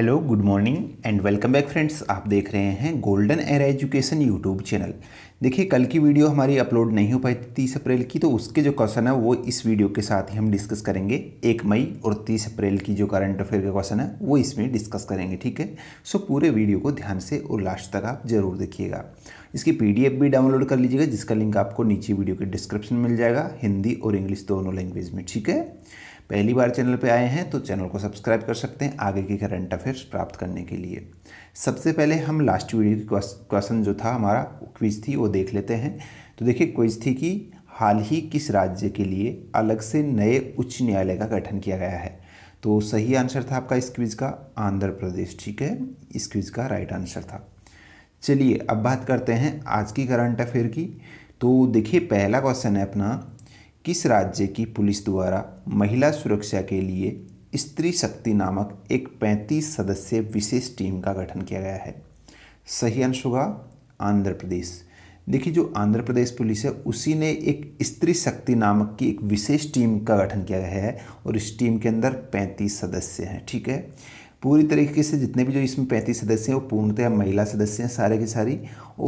hello good morning and welcome back friends आप देख रहे हैं golden air education YouTube channel देखिए कल की वीडियो हमारी अपलोड नहीं हो पाई थी तीस अप्रैल की तो उसके जो क्वेश्चन है वो इस वीडियो के साथ ही हम डिस्कस करेंगे एक मई और तीस अप्रैल की जो करंट अफेयर का क्वेश्चन है वो इसमें डिस्कस करेंगे ठीक है सो पूरे वीडियो को ध्यान से और लास्ट तक आप जरूर देखिएगा इसकी पी भी डाउनलोड कर लीजिएगा जिसका लिंक आपको नीचे वीडियो के डिस्क्रिप्शन मिल जाएगा हिंदी और इंग्लिश दोनों लैंग्वेज में ठीक है पहली बार चैनल पर आए हैं तो चैनल को सब्सक्राइब कर सकते हैं आगे के करंट अफेयर्स प्राप्त करने के लिए सबसे पहले हम लास्ट वीडियो की क्वेश्चन जो था हमारा क्विज थी वो देख लेते हैं तो देखिए क्विज थी कि हाल ही किस राज्य के लिए अलग से नए उच्च न्यायालय का गठन किया गया है तो सही आंसर था आपका इस क्विज का आंध्र प्रदेश ठीक है इस क्विज का राइट आंसर था चलिए अब बात करते हैं आज की करंट अफेयर की तो देखिए पहला क्वेश्चन है अपना किस राज्य की पुलिस द्वारा महिला सुरक्षा के लिए स्त्री शक्ति नामक एक 35 सदस्य विशेष टीम का गठन किया गया है सही अंश होगा आंध्र प्रदेश देखिए जो आंध्र प्रदेश पुलिस है उसी ने एक स्त्री शक्ति नामक की एक विशेष टीम का गठन किया गया है और इस टीम के अंदर 35 सदस्य हैं ठीक है पूरी तरीके से जितने भी जो इसमें पैंतीस सदस्य हैं वो पूर्णतः है, महिला सदस्य हैं सारे की सारी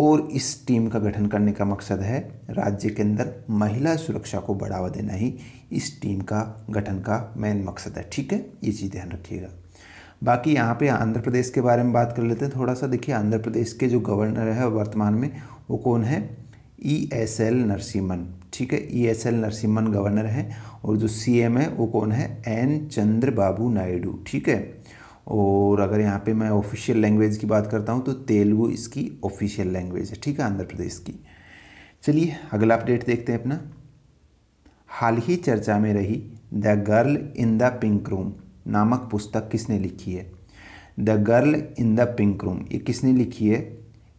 और इस टीम का गठन करने का मकसद है राज्य के अंदर महिला सुरक्षा को बढ़ावा देना ही इस टीम का गठन का मेन मकसद है ठीक है ये चीज़ ध्यान रखिएगा बाकी यहाँ पे आंध्र प्रदेश के बारे में बात कर लेते हैं थोड़ा सा देखिए आंध्र प्रदेश के जो गवर्नर है वर्तमान में वो कौन है ई एस एल नरसिम्हन ठीक है E S L Narasimhan governor हैं और जो सी एम है वो कौन है एन चंद्र बाबू नायडू ठीक है और अगर यहाँ पे मैं ऑफिशियल लैंग्वेज की बात करता हूँ तो तेलुगु इसकी ऑफिशियल लैंग्वेज है ठीक है आंध्र प्रदेश की चलिए अगला अपडेट देखते हैं अपना हाल ही चर्चा में रही the girl in the pink room नामक पुस्तक किसने लिखी है the girl in the pink room ये किसने लिखी है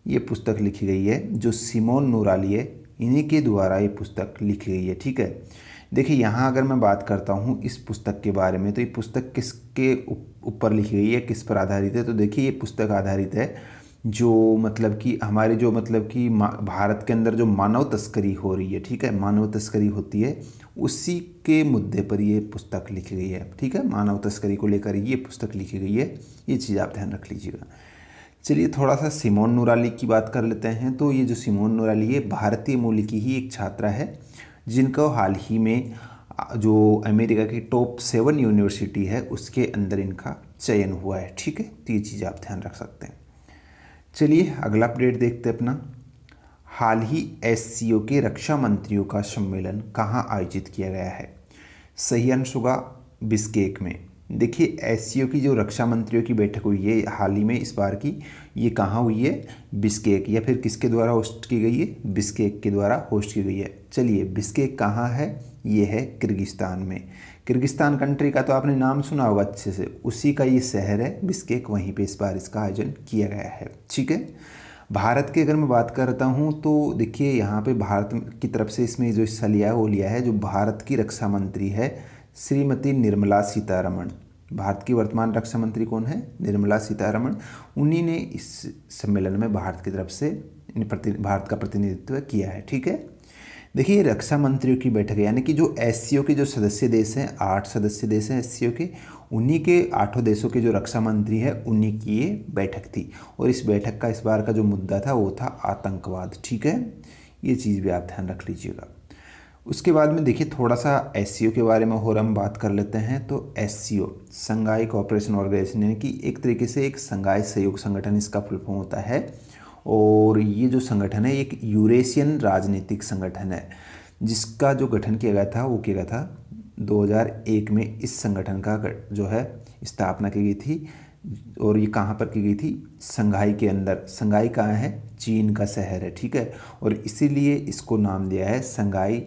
ये पुस्तक लिखी गई है जो सिमोन नूराली है इन्हीं के द्वारा ये पुस्तक लिखी गई है ठीक है देखिए यहाँ अगर मैं बात करता हूँ इस पुस्तक के बारे में तो ये पुस्तक किसके ऊपर लिखी गई है किस पर आधारित है तो देखिए ये पुस्तक आधारित है जो मतलब कि हमारे जो मतलब कि भारत के अंदर जो मानव तस्करी हो रही है ठीक है मानव तस्करी होती है उसी के मुद्दे पर ये पुस्तक लिखी गई है ठीक है मानव तस्करी को लेकर ये पुस्तक लिखी गई है ये चीज़ आप ध्यान रख लीजिएगा चलिए थोड़ा सा सिमोन नुराली की बात कर लेते हैं तो ये जो सिमोन नुराली है भारतीय मूल की ही एक छात्रा है जिनको हाल ही में जो अमेरिका की टॉप सेवन यूनिवर्सिटी है उसके अंदर इनका चयन हुआ है ठीक है तो ये चीज़ आप ध्यान रख सकते हैं चलिए अगला अपडेट देखते हैं अपना हाल ही एस के रक्षा मंत्रियों का सम्मेलन कहाँ आयोजित किया गया है सही अंश होगा बिस्केक में देखिए एस की जो रक्षा मंत्रियों की बैठक हुई है हाल ही में इस बार की ये कहाँ हुई है बिस्केक या फिर किसके द्वारा होस्ट की गई है बिस्केक के द्वारा होस्ट की गई है चलिए बिस्केक कहाँ है ये है किर्गिस्तान में किर्गिस्तान कंट्री का तो आपने नाम सुना होगा अच्छे से उसी का ये शहर है बिस्केक वहीं पे इस बार इसका आयोजन किया गया है ठीक है भारत की अगर मैं बात करता हूँ तो देखिए यहाँ पे भारत की तरफ से इसमें जो हिस्सा लिया है वो लिया है जो भारत की रक्षा मंत्री है श्रीमती निर्मला सीतारमण भारत की वर्तमान रक्षा मंत्री कौन है निर्मला सीतारमण उन्हीं ने इस सम्मेलन में भारत की तरफ से भारत का प्रतिनिधित्व किया है ठीक है देखिए रक्षा मंत्रियों की बैठक है यानी कि जो एस के जो सदस्य देश हैं आठ सदस्य देश हैं एस के उन्हीं के आठों देशों के जो रक्षा मंत्री हैं उन्हीं की ये बैठक थी और इस बैठक का इस बार का जो मुद्दा था वो था आतंकवाद ठीक है ये चीज़ भी आप ध्यान रख लीजिएगा उसके बाद में देखिए थोड़ा सा एस के बारे में और हम बात कर लेते हैं तो S C O Shanghai cooperation organization यानी कि एक तरीके से एक संघाई सहयोग संगठन इसका फुल फॉर्म होता है और ये जो संगठन है एक यूरेशियन राजनीतिक संगठन है जिसका जो गठन किया गया था वो किया गया था 2001 में इस संगठन का जो है स्थापना की गई थी और ये कहाँ पर की गई थी संघाई के अंदर संघाई कहाँ है चीन का शहर है ठीक है और इसीलिए इसको नाम दिया है संघाई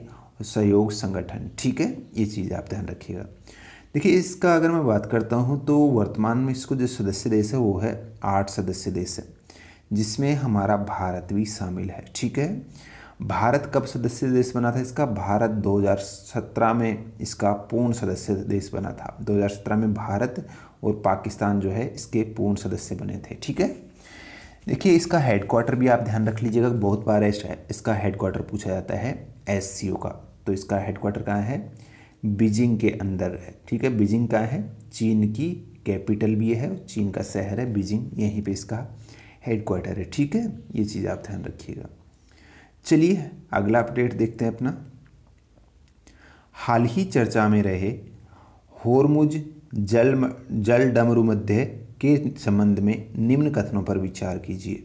सहयोग संगठन ठीक है ये चीज़ आप ध्यान रखिएगा देखिए इसका अगर मैं बात करता हूँ तो वर्तमान में इसको जो सदस्य देश है वो है आठ सदस्य देश है जिसमें हमारा भारत भी शामिल है ठीक है भारत कब सदस्य देश बना था इसका भारत 2017 में इसका पूर्ण सदस्य देश बना था 2017 में भारत और पाकिस्तान जो है इसके पूर्ण सदस्य बने थे ठीक है देखिए इसका हेडक्वार्टर भी आप ध्यान रख लीजिएगा बहुत बार ऐसा है इसका हेडक्वार्टर पूछा जाता है एस का तो इसका हेडक्वार्टर कहाँ है बीजिंग के अंदर है ठीक है बीजिंग कहाँ है चीन की कैपिटल भी है चीन का शहर है बीजिंग यहीं पे इसका हेडक्वार्टर है ठीक है ये चीज़ आप ध्यान रखिएगा चलिए अगला अपडेट देखते हैं अपना हाल ही चर्चा में रहे होरमुज जल जल डमरू मध्य के संबंध में निम्न कथनों पर विचार कीजिए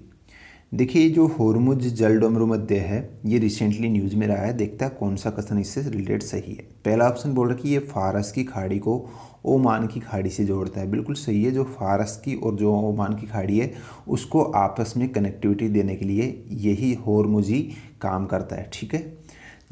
देखिए जो होरमुज जल डोमरू मध्य है ये रिसेंटली न्यूज़ में रहा है देखता है कौन सा कथन इससे रिलेटेड सही है पहला ऑप्शन बोल रहा है कि ये फारस की खाड़ी को ओमान की खाड़ी से जोड़ता है बिल्कुल सही है जो फारस की और जो ओमान की खाड़ी है उसको आपस में कनेक्टिविटी देने के लिए यही होरमुजी काम करता है ठीक है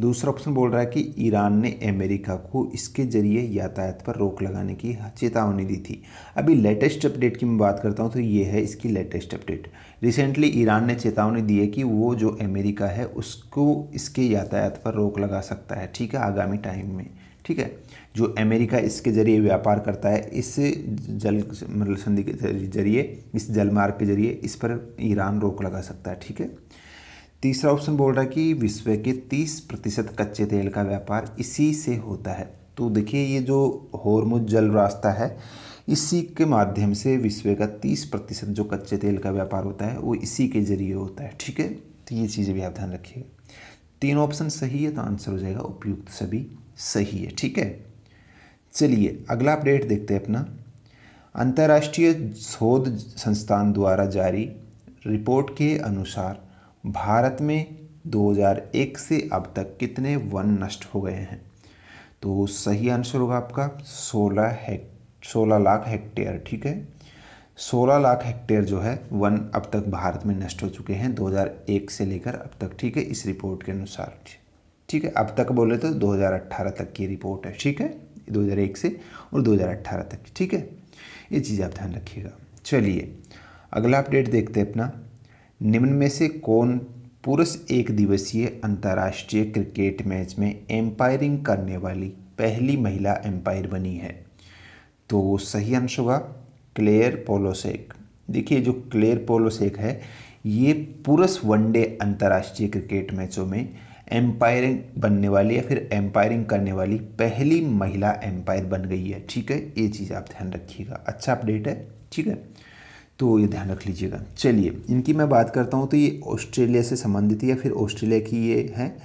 दूसरा ऑप्शन बोल रहा है कि ईरान ने अमेरिका को इसके जरिए यातायात पर रोक लगाने की चेतावनी दी थी अभी लेटेस्ट अपडेट की मैं बात करता हूँ तो ये है इसकी लेटेस्ट अपडेट रिसेंटली ईरान ने चेतावनी दी है कि वो जो अमेरिका है उसको इसके यातायात पर रोक लगा सकता है ठीक है आगामी टाइम में ठीक है जो अमेरिका इसके ज़रिए व्यापार करता है इस जल मतलब संधि के जरिए इस जलमार्ग के जरिए इस पर ईरान रोक लगा सकता है ठीक है तीसरा ऑप्शन बोल रहा है कि विश्व के 30 प्रतिशत कच्चे तेल का व्यापार इसी से होता है तो देखिए ये जो हॉर्मुज जल रास्ता है इसी के माध्यम से विश्व का 30 प्रतिशत जो कच्चे तेल का व्यापार होता है वो इसी के जरिए होता है ठीक है तो ये चीज़ें भी आप ध्यान रखिएगा तीन ऑप्शन सही है तो आंसर हो जाएगा उपयुक्त सभी सही है ठीक है चलिए अगला अपडेट देखते हैं अपना अंतर्राष्ट्रीय शोध संस्थान द्वारा जारी रिपोर्ट के अनुसार भारत में 2001 से अब तक कितने वन नष्ट हो गए हैं तो सही आंसर होगा आपका 16 हेक्ट सोलह लाख हेक्टेयर ठीक है 16 लाख हेक्टेयर जो है वन अब तक भारत में नष्ट हो चुके हैं 2001 से लेकर अब तक ठीक है इस रिपोर्ट के अनुसार ठीक है अब तक बोले तो 2018 तक की रिपोर्ट है ठीक है 2001 से और 2018 तक ठीक है ये चीज़ आप ध्यान रखिएगा चलिए अगला अपडेट देखते हैं अपना निम्न में से कौन पुरुष एक दिवसीय अंतर्राष्ट्रीय क्रिकेट मैच में एम्पायरिंग करने वाली पहली महिला एम्पायर बनी है तो सही आंसर होगा क्लेयर पोलोसेक देखिए जो क्लेयर पोलोसेक है ये पुरुष वनडे अंतर्राष्ट्रीय क्रिकेट मैचों में एम्पायरिंग बनने वाली या फिर एम्पायरिंग करने वाली पहली महिला एम्पायर बन गई है ठीक है ये चीज़ आप ध्यान रखिएगा अच्छा अपडेट है ठीक है तो ये ध्यान रख लीजिएगा चलिए इनकी मैं बात करता हूँ तो ये ऑस्ट्रेलिया से संबंधित या फिर ऑस्ट्रेलिया की ये है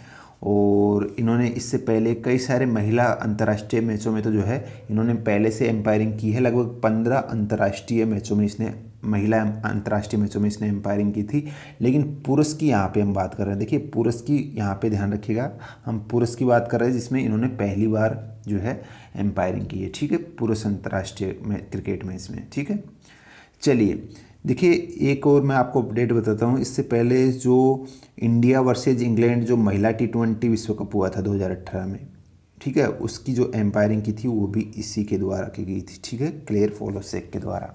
और इन्होंने इससे पहले कई सारे महिला अंतर्राष्ट्रीय मैचों में तो जो है इन्होंने पहले से एम्पायरिंग की है लगभग पंद्रह अंतर्राष्ट्रीय मैचों में इसने महिला अंतर्राष्ट्रीय मैचों में इसने एम्पायरिंग की थी लेकिन पुरुष की यहाँ पे हम बात कर रहे हैं देखिए पुरुष की यहाँ पे ध्यान रखिएगा हम पुरुष की बात कर रहे हैं जिसमें इन्होंने पहली बार जो है एम्पायरिंग की है ठीक है पुरुष अंतर्राष्ट्रीय क्रिकेट में इसमें ठीक है चलिए देखिए एक और मैं आपको अपडेट बताता हूँ इससे पहले जो इंडिया वर्सेज इंग्लैंड जो महिला टी ट्वेंटी विश्व कप हुआ था 2018 में ठीक है उसकी जो एम्पायरिंग की थी वो भी इसी के द्वारा की गई थी ठीक है क्लेयर फोलोसेक के द्वारा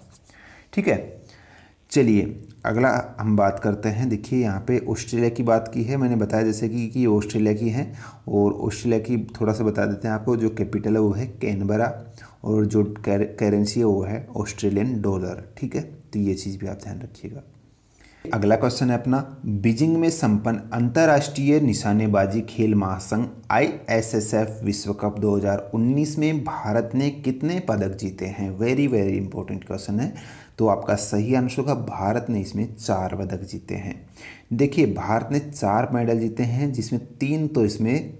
ठीक है चलिए अगला हम बात करते हैं देखिए यहाँ पे ऑस्ट्रेलिया की बात की है मैंने बताया जैसे कि कि ऑस्ट्रेलिया की है और ऑस्ट्रेलिया की थोड़ा सा बता देते हैं आपको जो कैपिटल है वो है कैनबरा और जो करेंसी है वो है ऑस्ट्रेलियन डॉलर ठीक है तो ये चीज़ भी आप ध्यान रखिएगा अगला क्वेश्चन है अपना बीजिंग में संपन्न अंतर्राष्ट्रीय निशानेबाजी खेल महासंघ आईएसएसएफ विश्व कप 2019 में भारत ने कितने पदक जीते हैं वेरी वेरी इंपॉर्टेंट क्वेश्चन है तो आपका सही आंसर होगा भारत ने इसमें चार पदक जीते हैं देखिए भारत ने चार मेडल जीते हैं जिसमें तीन तो इसमें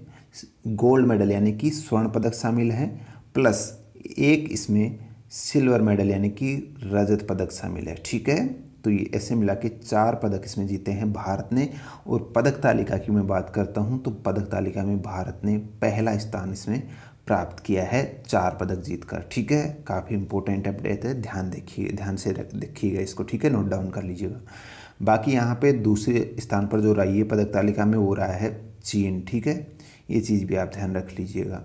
गोल्ड मेडल यानी कि स्वर्ण पदक शामिल हैं प्लस एक इसमें सिल्वर मेडल यानी कि रजत पदक शामिल है ठीक है तो ये ऐसे मिला के चार पदक इसमें जीते हैं भारत ने और पदक तालिका की मैं बात करता हूँ तो पदक तालिका में भारत ने पहला स्थान इसमें प्राप्त किया है चार पदक जीतकर ठीक है काफ़ी इंपॉर्टेंट अपडेट है ध्यान देखिए ध्यान से देखिएगा इसको ठीक है नोट डाउन कर लीजिएगा बाकी यहाँ पे दूसरे स्थान पर जो रही है पदक तालिका में वो रहा है चीन ठीक है ये चीज़ भी आप ध्यान रख लीजिएगा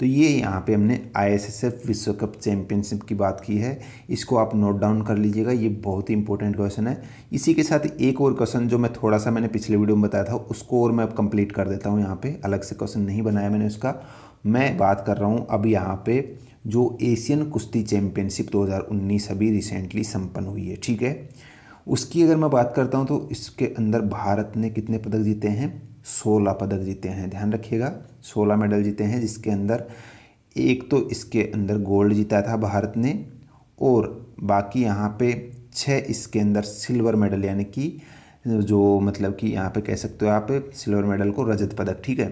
तो ये यहाँ पे हमने आईएसएसएफ विश्व कप चैम्पियनशिप की बात की है इसको आप नोट डाउन कर लीजिएगा ये बहुत ही इंपॉर्टेंट क्वेश्चन है इसी के साथ एक और क्वेश्चन जो मैं थोड़ा सा मैंने पिछले वीडियो में बताया था उसको और मैं अब कंप्लीट कर देता हूँ यहाँ पे अलग से क्वेश्चन नहीं बनाया मैंने उसका मैं बात कर रहा हूँ अब यहाँ पर जो एशियन कुश्ती चैम्पियनशिप दो अभी रिसेंटली सम्पन्न हुई है ठीक है उसकी अगर मैं बात करता हूँ तो इसके अंदर भारत ने कितने पदक जीते हैं सोलह पदक जीते हैं ध्यान रखिएगा सोलह मेडल जीते हैं जिसके अंदर एक तो इसके अंदर गोल्ड जीता था भारत ने और बाकी यहाँ पे छः इसके अंदर सिल्वर मेडल यानी कि जो मतलब कि यहाँ पे कह सकते हो आप सिल्वर मेडल को रजत पदक ठीक है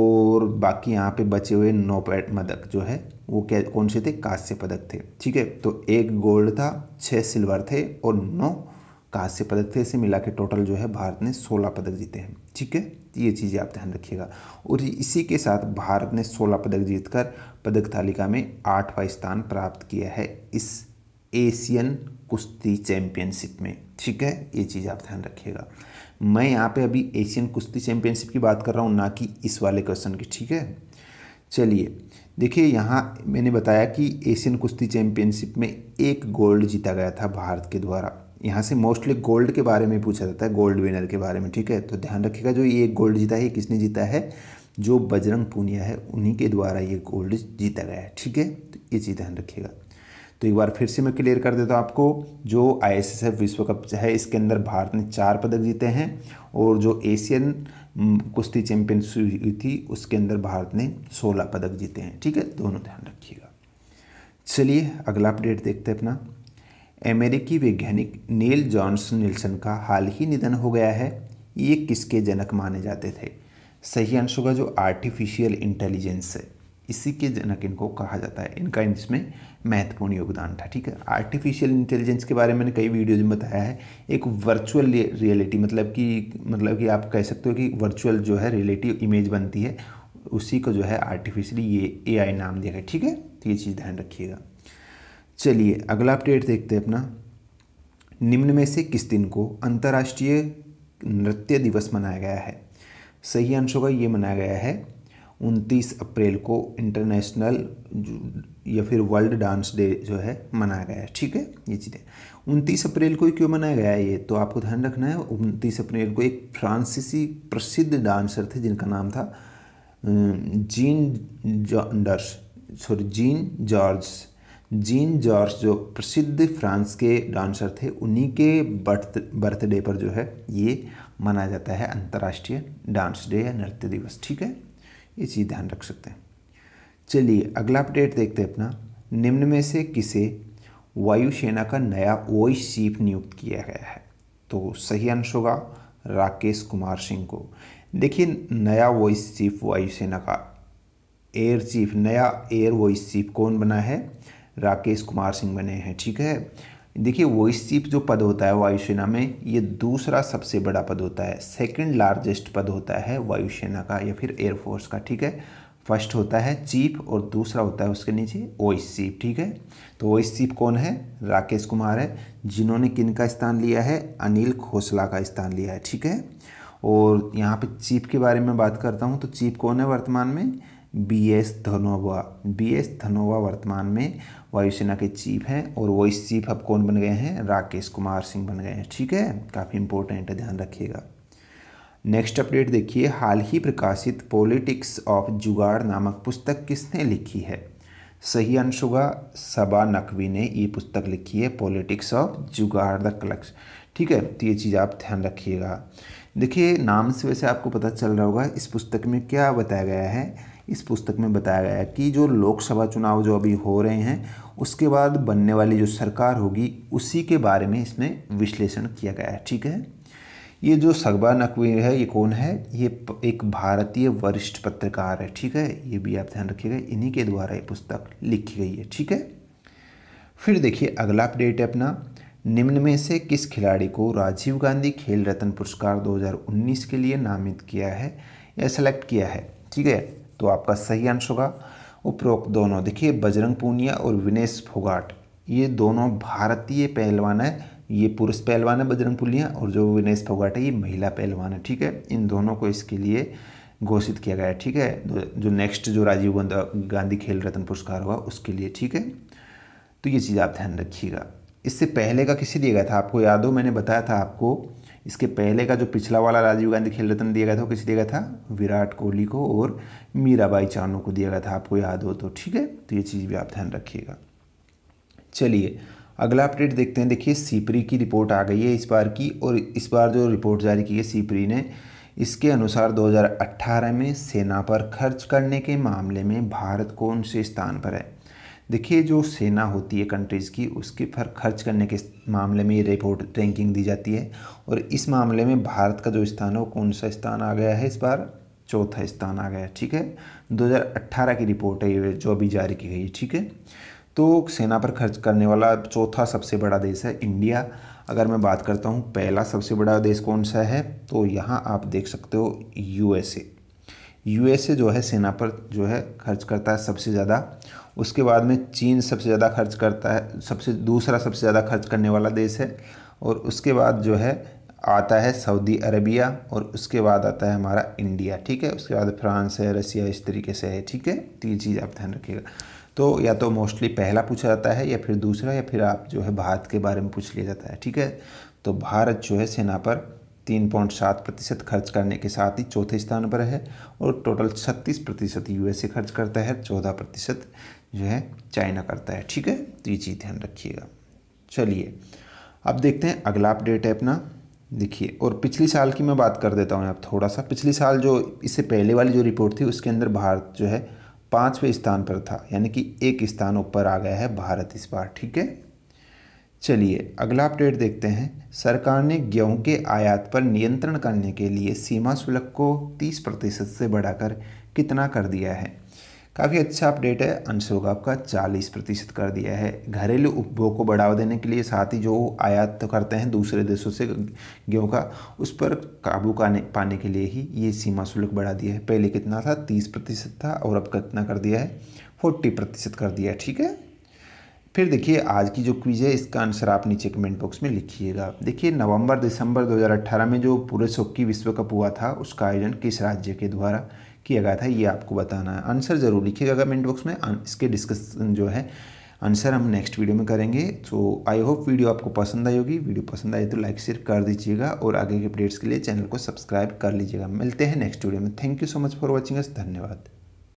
और बाकी यहाँ पे बचे हुए नौ पैट पदक जो है वो क्या कौन से थे कांस्य पदक थे ठीक है तो एक गोल्ड था छः सिल्वर थे और नौ कांस्य पदक थे इसे मिला के टोटल जो है भारत ने सोलह पदक जीते हैं ठीक है ये चीज़ें आप ध्यान रखिएगा और इसी के साथ भारत ने सोलह पदक जीतकर पदक तालिका में आठवां स्थान प्राप्त किया है इस एशियन कुश्ती चैंपियनशिप में ठीक है ये चीज़ आप ध्यान रखिएगा मैं यहाँ पे अभी एशियन कुश्ती चैंपियनशिप की बात कर रहा हूँ ना कि इस वाले क्वेश्चन की ठीक है चलिए देखिए यहाँ मैंने बताया कि एशियन कुश्ती चैंपियनशिप में एक गोल्ड जीता गया था भारत के द्वारा यहाँ से मोस्टली गोल्ड के बारे में पूछा जाता है गोल्ड विनर के बारे में ठीक है तो ध्यान रखिएगा जो ये गोल्ड जीता है किसने जीता है जो बजरंग पूनिया है उन्हीं के द्वारा ये गोल्ड जीता गया है ठीक है तो ये चीज़ ध्यान रखिएगा तो एक बार फिर से मैं क्लियर कर देता हूँ आपको जो आई विश्व कप है इसके अंदर भारत ने चार पदक जीते हैं और जो एशियन कुश्ती चैंपियनशिप हुई थी उसके अंदर भारत ने सोलह पदक जीते हैं ठीक है दोनों ध्यान रखिएगा चलिए अगला अपडेट देखते हैं अपना अमेरिकी वैज्ञानिक नील जॉन्स निल्सन का हाल ही निधन हो गया है ये किसके जनक माने जाते थे सही आंसर होगा जो आर्टिफिशियल इंटेलिजेंस है इसी के जनक इनको कहा जाता है इनका इसमें महत्वपूर्ण योगदान था ठीक है आर्टिफिशियल इंटेलिजेंस के बारे में मैंने कई वीडियोज में बताया है एक वर्चुअल रियलिटी मतलब कि मतलब कि आप कह सकते हो कि वर्चुअल जो है रियलिटी इमेज बनती है उसी को जो है आर्टिफिशियली ये ए नाम दिया गया ठीक है तो ये चीज़ ध्यान रखिएगा चलिए अगला अपडेट देखते हैं अपना निम्न में से किस दिन को अंतर्राष्ट्रीय नृत्य दिवस मनाया गया है सही आंसर होगा ये मनाया गया है 29 अप्रैल को इंटरनेशनल या फिर वर्ल्ड डांस डे जो है मनाया गया है ठीक है ये चीज़ें उनतीस अप्रैल को क्यों मनाया गया है ये तो आपको ध्यान रखना है उनतीस अप्रैल को एक फ्रांसीसी प्रसिद्ध डांसर थे जिनका नाम था जीन जॉन्डर्स sorry Jean George Jean George जो प्रसिद्ध फ्रांस के डांसर थे उन्हीं के बर्थ बर्थडे पर जो है ये मनाया जाता है अंतर्राष्ट्रीय डांस डे या नृत्य दिवस ठीक है ये चीज़ ध्यान रख सकते हैं चलिए अगला अपडेट देखते हैं अपना निम्न में से किसे वायुसेना का नया वॉइस चीफ नियुक्त किया गया है तो सही अंश होगा राकेश कुमार सिंह को देखिए नया वॉइस चीफ वायुसेना का एयर चीफ नया एयर वॉइस चीफ कौन बना है राकेश कुमार सिंह बने हैं ठीक है देखिए वॉइस चीफ जो पद होता है वायुसेना में ये दूसरा सबसे बड़ा पद होता है सेकंड लार्जेस्ट पद होता है वायुसेना का या फिर एयरफोर्स का ठीक है फर्स्ट होता है चीफ और दूसरा होता है उसके नीचे वॉइस चीफ ठीक है तो वॉइस चीफ कौन है राकेश कुमार है जिन्होंने किन का स्थान लिया है अनिल खोसला का स्थान लिया है ठीक है और यहाँ पर चीफ के बारे में बात करता हूँ तो चीफ कौन है वर्तमान में B S Dhanoa B S Dhanoa वर्तमान में वायुसेना के चीफ हैं और वाइस चीफ अब कौन बन गए हैं राकेश कुमार सिंह बन गए हैं ठीक है काफ़ी इंपॉर्टेंट है ध्यान रखिएगा नेक्स्ट अपडेट देखिए हाल ही प्रकाशित पॉलिटिक्स ऑफ जुगाड़ नामक पुस्तक किसने लिखी है सही अंश होगा सबा नकवी ने ये पुस्तक लिखी है पॉलिटिक्स ऑफ जुगाड़ द क्लक्स ठीक है तो ये चीज़ आप ध्यान रखिएगा देखिए नाम से वैसे आपको पता चल रहा होगा इस पुस्तक में क्या बताया गया है इस पुस्तक में बताया गया है कि जो लोकसभा चुनाव जो अभी हो रहे हैं उसके बाद बनने वाली जो सरकार होगी उसी के बारे में इसमें विश्लेषण किया गया है ठीक है ये जो सगबा नकवी है ये कौन है ये एक भारतीय वरिष्ठ पत्रकार है ठीक है ये भी आप ध्यान रखिएगा इन्हीं के द्वारा ये पुस्तक लिखी गई है ठीक है फिर देखिए अगला अपडेट है अपना निम्न में से किस खिलाड़ी को राजीव गांधी खेल रत्न पुरस्कार 2019 के लिए नामित किया है या सेलेक्ट किया है ठीक है तो आपका सही आंसर होगा उपरोक्त दोनों देखिए बजरंग पूनिया और विनेश फोगाट ये दोनों भारतीय पहलवान है ये पुरुष पहलवान है बजरंग पुनिया और जो विनेश फोगाट है ये महिला पहलवान है ठीक है इन दोनों को इसके लिए घोषित किया गया है ठीक है जो नेक्स्ट जो राजीव गांधी खेल रत्न पुरस्कार हुआ उसके लिए ठीक है तो ये चीज़ आप ध्यान रखिएगा इससे पहले का किसे दिया गया था आपको याद हो मैंने बताया था आपको इसके पहले का जो पिछला वाला राजीव गांधी खेल रत्न दिया गया था वो किसे दिया गया था विराट कोहली को और मीराबाई चानू को दिया गया था आपको याद हो तो ठीक है तो ये चीज़ भी आप ध्यान रखिएगा चलिए अगला अपडेट देखते हैं देखिए सीपरी की रिपोर्ट आ गई है इस बार की और इस बार जो रिपोर्ट जारी की है सीपरी ने इसके अनुसार 2018 में सेना पर खर्च करने के मामले में भारत कौन से स्थान पर है देखिए जो सेना होती है कंट्रीज़ की उसके पर खर्च करने के मामले में ये रिपोर्ट रैंकिंग दी जाती है और इस मामले में भारत का जो स्थान है वो कौन सा स्थान आ गया है इस बार चौथा स्थान आ गया ठीक है 2018 की रिपोर्ट है ये जो अभी जारी की गई है ठीक है तो सेना पर खर्च करने वाला चौथा सबसे बड़ा देश है इंडिया अगर मैं बात करता हूँ पहला सबसे बड़ा देश कौन सा है तो यहाँ आप देख सकते हो यूएसए यूएसए जो है सेना पर जो है खर्च करता है सबसे ज़्यादा उसके बाद में चीन सबसे ज़्यादा खर्च करता है सबसे दूसरा सबसे ज़्यादा खर्च करने वाला देश है और उसके बाद जो है आता है सऊदी अरबिया और उसके बाद आता है हमारा इंडिया ठीक है उसके बाद फ्रांस है रसिया इस तरीके से है ठीक है तीन तो चीज़ आप ध्यान रखिएगा तो या तो मोस्टली पहला पूछा जाता है या फिर दूसरा या फिर आप जो है भारत के बारे में पूछ लिया जाता है ठीक है तो भारत जो है सेना पर तीन पॉइंट सात प्रतिशत खर्च करने के साथ ही चौथे स्थान पर है और टोटल छत्तीस प्रतिशत यू खर्च करता है चौदह प्रतिशत जो है चाइना करता है ठीक है तो ये चीज़ ध्यान रखिएगा चलिए अब देखते हैं अगला अपडेट है अपना देखिए और पिछले साल की मैं बात कर देता हूँ आप थोड़ा सा पिछले साल जो इससे पहले वाली जो रिपोर्ट थी उसके अंदर भारत जो है पाँचवें स्थान पर था यानी कि एक स्थान ऊपर आ गया है भारत इस बार ठीक है चलिए अगला अपडेट देखते हैं सरकार ने गेहूं के आयात पर नियंत्रण करने के लिए सीमा शुल्क को 30 प्रतिशत से बढ़ाकर कितना कर दिया है काफ़ी अच्छा अपडेट है का आपका चालीस प्रतिशत कर दिया है घरेलू उपभोग को बढ़ावा देने के लिए साथ ही जो आयात तो करते हैं दूसरे देशों से गेहूँ का उस पर काबू पाने के लिए ही ये सीमा शुल्क बढ़ा दिया है पहले कितना था तीस प्रतिशत था और अब कितना कर दिया है फोर्टी प्रतिशत कर दिया है ठीक है फिर देखिए आज की जो क्विज है इसका आंसर आप नीचे कमेंट बॉक्स में लिखिएगा देखिए नवंबर दिसंबर 2018 में जो पूरे सोक्की विश्व कप हुआ था उसका आयोजन किस राज्य के द्वारा किया गया था ये आपको बताना है आंसर ज़रूर लिखिएगा कमेंट बॉक्स में इसके डिस्कशन जो है आंसर हम नेक्स्ट वीडियो में करेंगे तो आई होप वीडियो आपको पसंद आई होगी वीडियो पसंद आई तो लाइक शेयर कर दीजिएगा और आगे के अपडेट्स के लिए चैनल को सब्सक्राइब कर लीजिएगा मिलते हैं नेक्स्ट वीडियो में thank you so much for watching us धन्यवाद